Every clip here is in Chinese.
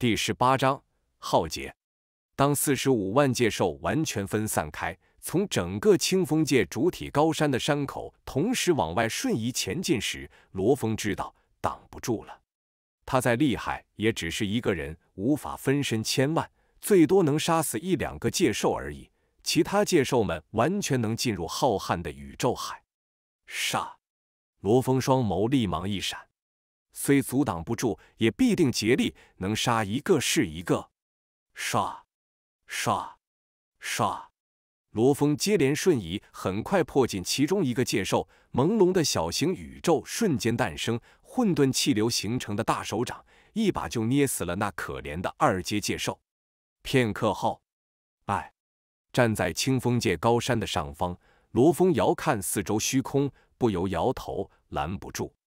第十八章浩劫。当四十五万界兽完全分散开，从整个清风界主体高山的山口同时往外瞬移前进时，罗峰知道挡不住了。他再厉害，也只是一个人，无法分身千万，最多能杀死一两个界兽而已。其他界兽们完全能进入浩瀚的宇宙海。杀！罗峰双眸立芒一闪。虽阻挡不住，也必定竭力，能杀一个是一个。刷刷刷！罗峰接连瞬移，很快破进其中一个界兽，朦胧的小型宇宙瞬间诞生，混沌气流形成的大手掌，一把就捏死了那可怜的二阶界兽。片刻后，哎，站在清风界高山的上方，罗峰遥看四周虚空，不由摇头，拦不住。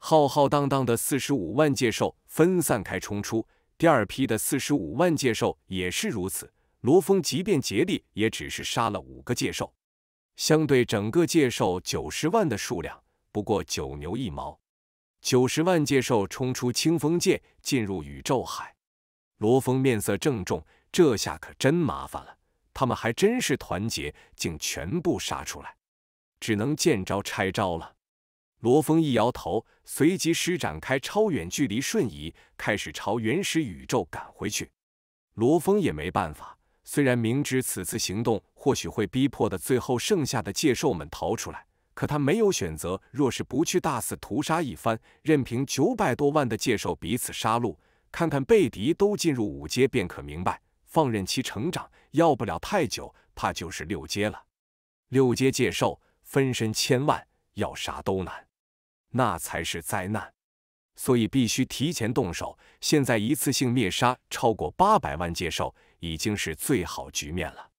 浩浩荡荡的四十五万界兽分散开冲出，第二批的四十五万界兽也是如此。罗峰即便竭力，也只是杀了五个界兽，相对整个界兽九十万的数量，不过九牛一毛。九十万界兽冲出清风界，进入宇宙海。罗峰面色郑重，这下可真麻烦了。他们还真是团结，竟全部杀出来，只能见招拆招了。罗峰一摇头，随即施展开超远距离瞬移，开始朝原始宇宙赶回去。罗峰也没办法，虽然明知此次行动或许会逼迫的最后剩下的界兽们逃出来，可他没有选择。若是不去大肆屠杀一番，任凭九百多万的界兽彼此杀戮，看看贝迪都进入五阶便可明白，放任其成长，要不了太久，怕就是六阶了。六阶界兽分身千万，要啥都难。那才是灾难，所以必须提前动手。现在一次性灭杀超过八百万界兽，已经是最好局面了。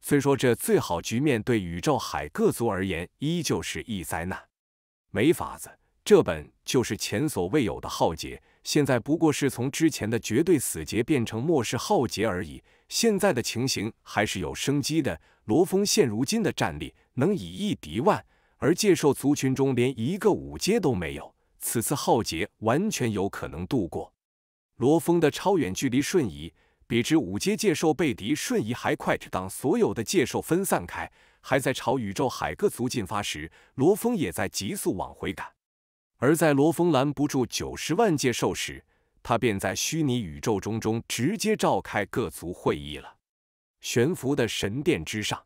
虽说这最好局面对宇宙海各族而言依旧是一灾难，没法子，这本就是前所未有的浩劫。现在不过是从之前的绝对死劫变成末世浩劫而已。现在的情形还是有生机的。罗峰现如今的战力，能以一敌万。而界兽族群中连一个五阶都没有，此次浩劫完全有可能度过。罗峰的超远距离瞬移比之五阶界兽贝迪瞬移还快。当所有的界兽分散开，还在朝宇宙海各族进发时，罗峰也在急速往回赶。而在罗峰拦不住九十万界兽时，他便在虚拟宇宙中中直接召开各族会议了。悬浮的神殿之上，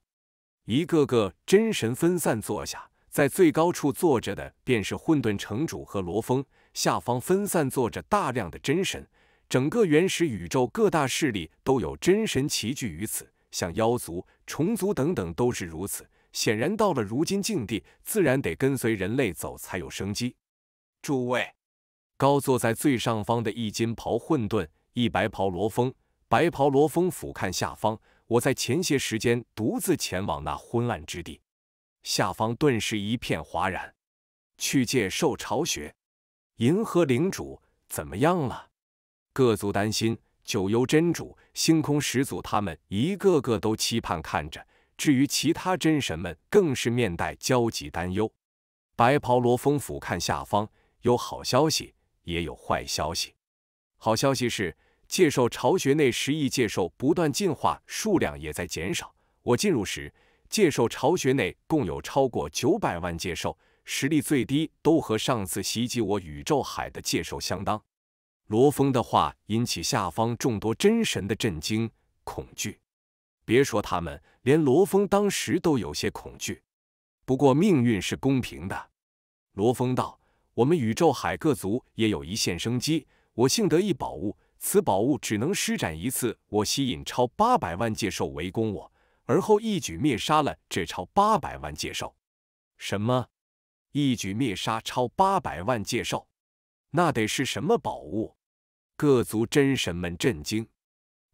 一个个真神分散坐下。在最高处坐着的便是混沌城主和罗峰，下方分散坐着大量的真神，整个原始宇宙各大势力都有真神齐聚于此，像妖族、虫族等等都是如此。显然，到了如今境地，自然得跟随人类走才有生机。诸位，高坐在最上方的一金袍混沌，一白袍罗峰，白袍罗峰俯瞰下方。我在前些时间独自前往那昏暗之地。下方顿时一片哗然。去界兽巢穴，银河领主怎么样了？各族担心，九幽真主、星空始祖他们一个个都期盼看着。至于其他真神们，更是面带焦急担忧。白袍罗峰俯瞰下方，有好消息，也有坏消息。好消息是，界兽巢穴内十亿界兽不断进化，数量也在减少。我进入时。界兽巢穴内共有超过九百万界兽，实力最低都和上次袭击我宇宙海的界兽相当。罗峰的话引起下方众多真神的震惊、恐惧。别说他们，连罗峰当时都有些恐惧。不过命运是公平的，罗峰道：“我们宇宙海各族也有一线生机。我幸得一宝物，此宝物只能施展一次。我吸引超八百万界兽围攻我。”而后一举灭杀了这超八百万界兽，什么？一举灭杀超八百万界兽，那得是什么宝物？各族真神们震惊，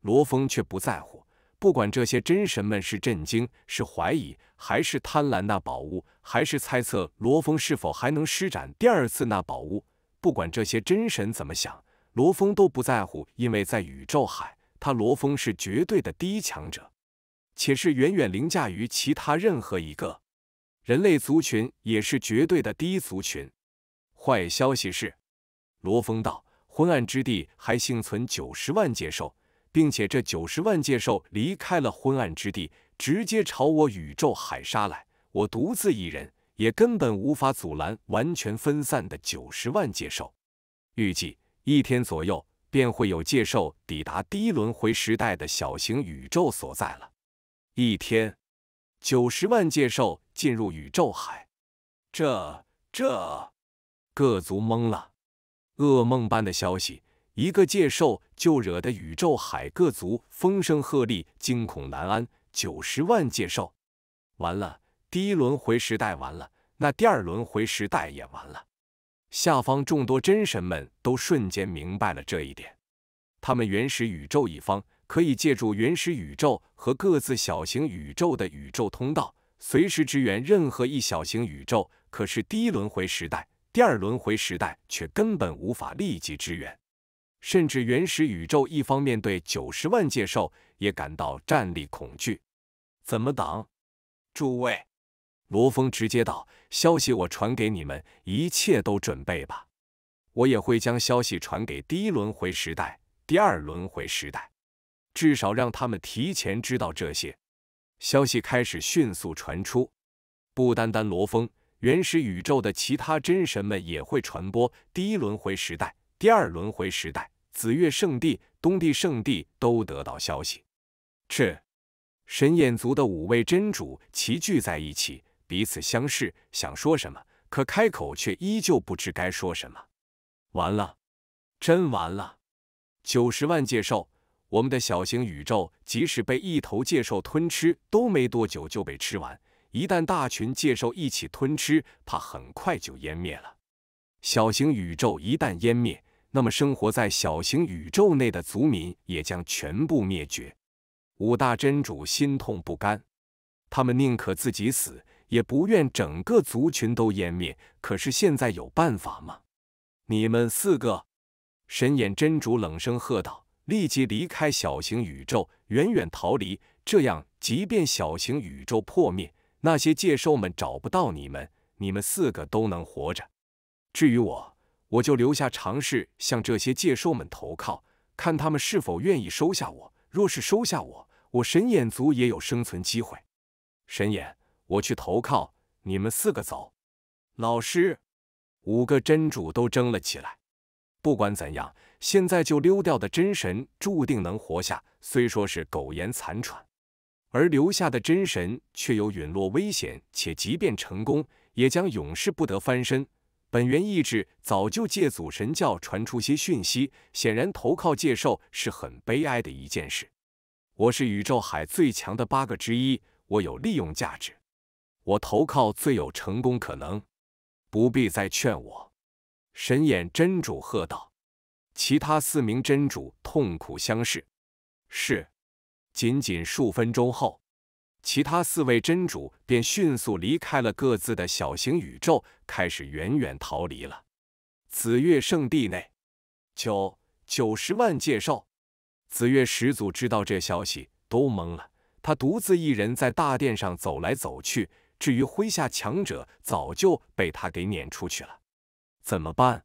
罗峰却不在乎。不管这些真神们是震惊、是怀疑，还是贪婪那宝物，还是猜测罗峰是否还能施展第二次那宝物，不管这些真神怎么想，罗峰都不在乎，因为在宇宙海，他罗峰是绝对的第一强者。且是远远凌驾于其他任何一个人类族群，也是绝对的第一族群。坏消息是，罗峰道昏暗之地还幸存九十万界兽，并且这九十万界兽离开了昏暗之地，直接朝我宇宙海杀来。我独自一人也根本无法阻拦完全分散的九十万界兽。预计一天左右，便会有界兽抵达第一轮回时代的小型宇宙所在了。一天，九十万界兽进入宇宙海，这这，各族懵了。噩梦般的消息，一个界兽就惹得宇宙海各族风声鹤唳，惊恐难安。九十万界兽，完了，第一轮回时代完了，那第二轮回时代也完了。下方众多真神们都瞬间明白了这一点。他们原始宇宙一方可以借助原始宇宙和各自小型宇宙的宇宙通道，随时支援任何一小型宇宙。可是第一轮回时代、第二轮回时代却根本无法立即支援，甚至原始宇宙一方面对九十万界兽也感到战力恐惧，怎么挡？诸位，罗峰直接道：“消息我传给你们，一切都准备吧，我也会将消息传给第一轮回时代。”第二轮回时代，至少让他们提前知道这些消息开始迅速传出。不单单罗峰，原始宇宙的其他真神们也会传播。第一轮回时代，第二轮回时代，紫月圣地、东帝圣地都得到消息。这神眼族的五位真主齐聚在一起，彼此相视，想说什么，可开口却依旧不知该说什么。完了，真完了。九十万界兽，我们的小型宇宙即使被一头界兽吞吃，都没多久就被吃完。一旦大群界兽一起吞吃，怕很快就湮灭了。小型宇宙一旦湮灭，那么生活在小型宇宙内的族民也将全部灭绝。五大真主心痛不甘，他们宁可自己死，也不愿整个族群都湮灭。可是现在有办法吗？你们四个。神眼真主冷声喝道：“立即离开小型宇宙，远远逃离。这样，即便小型宇宙破灭，那些界兽们找不到你们，你们四个都能活着。至于我，我就留下尝试向这些界兽们投靠，看他们是否愿意收下我。若是收下我，我神眼族也有生存机会。”神眼，我去投靠，你们四个走。老师，五个真主都争了起来。不管怎样，现在就溜掉的真神注定能活下，虽说是苟延残喘，而留下的真神却有陨落危险，且即便成功，也将永世不得翻身。本源意志早就借祖神教传出些讯息，显然投靠界兽是很悲哀的一件事。我是宇宙海最强的八个之一，我有利用价值，我投靠最有成功可能，不必再劝我。神眼真主喝道：“其他四名真主痛苦相视。”是，仅仅数分钟后，其他四位真主便迅速离开了各自的小型宇宙，开始远远逃离了。紫月圣地内，九九十万界兽，紫月始祖知道这消息都懵了。他独自一人在大殿上走来走去，至于麾下强者，早就被他给撵出去了。怎么办？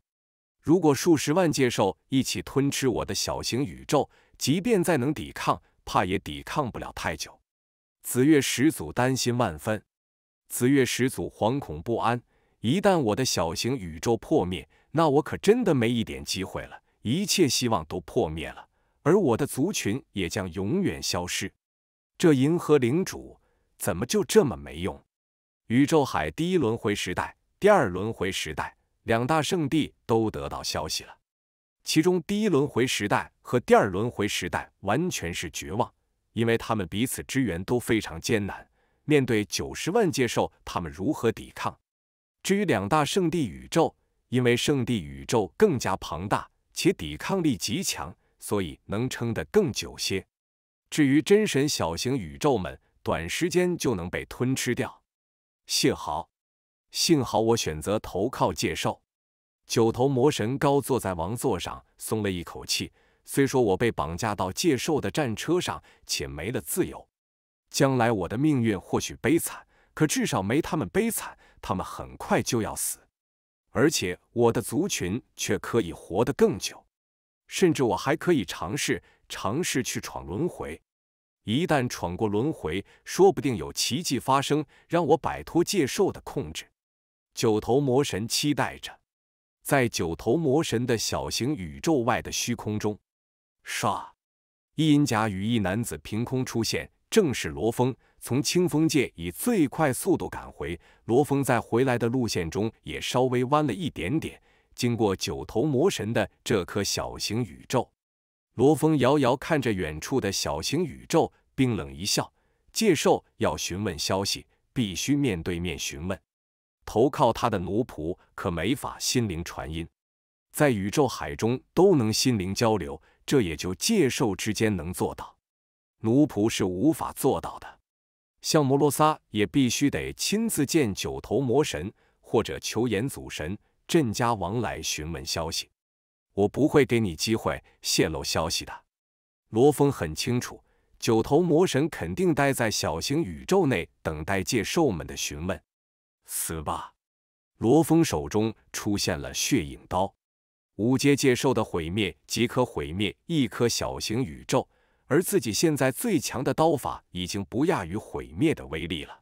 如果数十万界兽一起吞吃我的小型宇宙，即便再能抵抗，怕也抵抗不了太久。紫月始祖担心万分，紫月始祖惶恐不安。一旦我的小型宇宙破灭，那我可真的没一点机会了，一切希望都破灭了，而我的族群也将永远消失。这银河领主怎么就这么没用？宇宙海第一轮回时代，第二轮回时代。两大圣地都得到消息了，其中第一轮回时代和第二轮回时代完全是绝望，因为他们彼此支援都非常艰难，面对九十万界兽，他们如何抵抗？至于两大圣地宇宙，因为圣地宇宙更加庞大且抵抗力极强，所以能撑得更久些。至于真神小型宇宙们，短时间就能被吞吃掉。幸好。幸好我选择投靠界兽。九头魔神高坐在王座上，松了一口气。虽说我被绑架到界兽的战车上，且没了自由，将来我的命运或许悲惨，可至少没他们悲惨。他们很快就要死，而且我的族群却可以活得更久，甚至我还可以尝试尝试去闯轮回。一旦闯过轮回，说不定有奇迹发生，让我摆脱界兽的控制。九头魔神期待着，在九头魔神的小型宇宙外的虚空中，唰！一银甲羽一男子凭空出现，正是罗峰。从清风界以最快速度赶回。罗峰在回来的路线中也稍微弯了一点点，经过九头魔神的这颗小型宇宙。罗峰遥遥看着远处的小型宇宙，冰冷一笑：“界兽要询问消息，必须面对面询问。”投靠他的奴仆可没法心灵传音，在宇宙海中都能心灵交流，这也就界兽之间能做到，奴仆是无法做到的。像摩罗萨也必须得亲自见九头魔神或者求眼祖神镇家王来询问消息。我不会给你机会泄露消息的。罗峰很清楚，九头魔神肯定待在小型宇宙内等待界兽们的询问。死吧！罗峰手中出现了血影刀，五阶界兽的毁灭即可毁灭一颗小型宇宙，而自己现在最强的刀法已经不亚于毁灭的威力了。